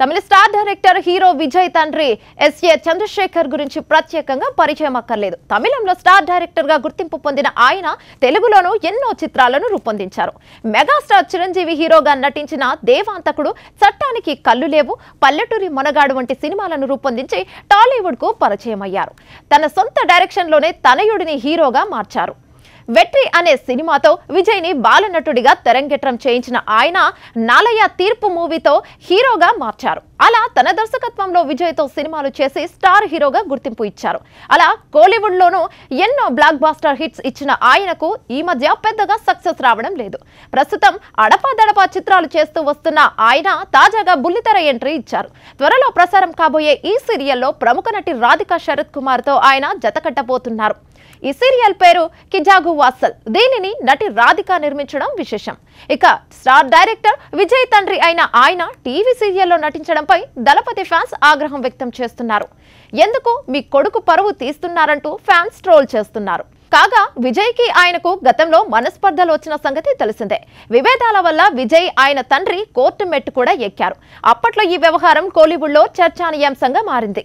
తమిళ star director hero Vijay తండ్రి S A Chandrasekhar గురించి ప్రత్యేకంగా పరిచయం అక్కర్లేదు తమిళంలో స్టార్ డైరెక్టర్ గా గుర్తింపు పొందిన ఆయన తెలుగులోనూ ఎన్నో చిత్రాలను రూపొందించారు మెగాస్టార్ చిరంజీవి హీరోగా నటించిన దేవాంతకుడు చట్టానికి కళ్ళు లేవు పల్లెటూరి మొనగాడు వంటి సినిమాలను రూపొందించి టాలీవుడ్ కు పరిచయం అయ్యారు తన సొంత డైరెక్షన్ లోనే తనయుడిని హీరోగా మార్చారు వెట్రి అనే సినిమాతో విజయ్ ని బాలనటుడిగా తెరంగేట్రం చేయించిన ఆయన నాలయ్య తీర్పు మూవీతో హీరోగా మార్చారు అలా తన దర్శకత్వంలో విజయ్తో సినిమాలు చేసి స్టార్ హీరోగా గుర్తింపు ఇచ్చారు అలా కోలీవుడ్లోనూ ఎన్నో బ్లాక్ బాస్టర్ హిట్స్ ఇచ్చిన ఆయనకు ఈ మధ్య పెద్దగా సక్సెస్ రావడం లేదు ప్రస్తుతం అడపాదడపా చిత్రాలు చేస్తూ వస్తున్న ఆయన తాజాగా బుల్లితెర ఎంట్రీ ఇచ్చారు త్వరలో ప్రసారం కాబోయే ఈ సీరియల్లో ప్రముఖ నటి రాధిక శరత్ కుమార్తో ఆయన జతకట్టబోతున్నారు ఈ సీరియల్ పేరు కిజాగు వాసల్ దీనిని నటి రాధిక నిర్మించడం విశేషం ఇక స్టార్ డైరెక్టర్ విజయ్ తండ్రి అయిన ఆయన టీవీ సీరియల్లో నటించడం తీయడంపై దళపతి ఫ్యాన్స్ ఆగ్రహం వ్యక్తం చేస్తున్నారు ఎందుకు మీ కొడుకు పరువు తీస్తున్నారంటూ ఫ్యాన్స్ ట్రోల్ చేస్తున్నారు కాగా విజయ్ కి ఆయనకు గతంలో మనస్పర్ధలు వచ్చిన సంగతి తెలిసిందే విభేదాల వల్ల విజయ్ ఆయన తండ్రి కోర్టు మెట్టు కూడా ఎక్కారు అప్పట్లో ఈ వ్యవహారం కోలీవుడ్లో చర్చానీయాంశంగా మారింది